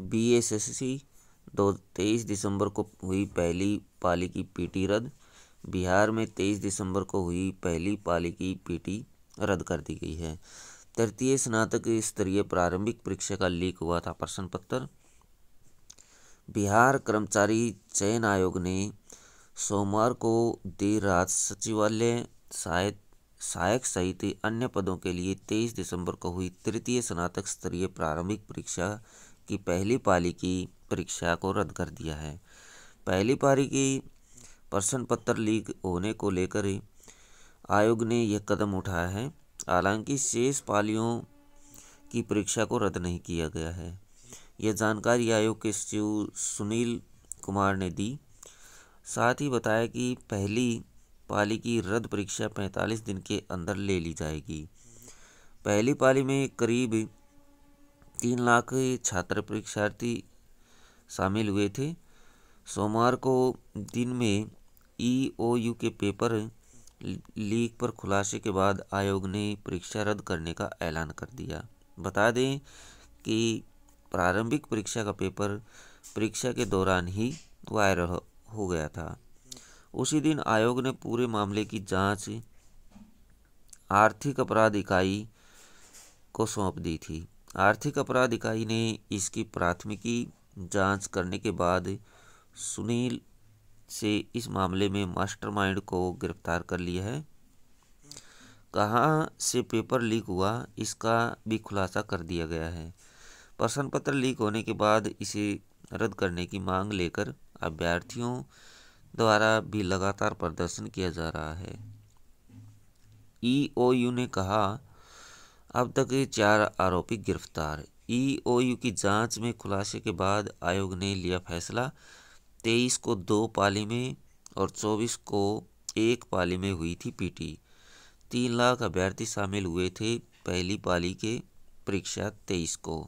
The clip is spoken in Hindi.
बीएसएससी दो तेईस दिसंबर को हुई पहली पाली की पीटी रद्द बिहार में तेईस दिसंबर को हुई पहली पाली की पीटी रद्द कर दी गई है तृतीय स्नातक स्तरीय प्रारंभिक परीक्षा का लीक हुआ था प्रश्न पत्र बिहार कर्मचारी चयन आयोग ने सोमवार को देर रात सचिवालय सहायक सहायक सहित अन्य पदों के लिए 23 दिसंबर को हुई तृतीय स्नातक स्तरीय प्रारंभिक परीक्षा की पहली पाली की परीक्षा को रद्द कर दिया है पहली पारी की प्रश्न पत्र लीक होने को लेकर आयोग ने यह कदम उठाया है हालांकि शेष पालियों की परीक्षा को रद्द नहीं किया गया है यह जानकारी आयोग के सचिव सुनील कुमार ने दी साथ ही बताया कि पहली पाली की रद्द परीक्षा 45 दिन के अंदर ले ली जाएगी पहली पाली में करीब तीन लाख छात्र परीक्षार्थी शामिल हुए थे सोमवार को दिन में ई ओ यू के पेपर लीक पर खुलासे के बाद आयोग ने परीक्षा रद्द करने का ऐलान कर दिया बता दें कि प्रारंभिक परीक्षा का पेपर परीक्षा के दौरान ही वायरल हो गया था उसी दिन आयोग ने पूरे मामले की जांच आर्थिक अपराध इकाई को सौंप दी थी आर्थिक अपराध इकाई ने इसकी प्राथमिकी जांच करने के बाद सुनील से इस मामले में मास्टरमाइंड को गिरफ्तार कर लिया है कहाँ से पेपर लीक हुआ इसका भी खुलासा कर दिया गया है प्रश्न पत्र लीक होने के बाद इसे रद्द करने की मांग लेकर अभ्यर्थियों द्वारा भी लगातार प्रदर्शन किया जा रहा है ईओयू ने कहा अब तक चार आरोपी गिरफ्तार ईओयू की जांच में खुलासे के बाद आयोग ने लिया फैसला तेईस को दो पाली में और चौबीस को एक पाली में हुई थी पीटी तीन लाख अभ्यर्थी शामिल हुए थे पहली पाली के परीक्षा तेईस को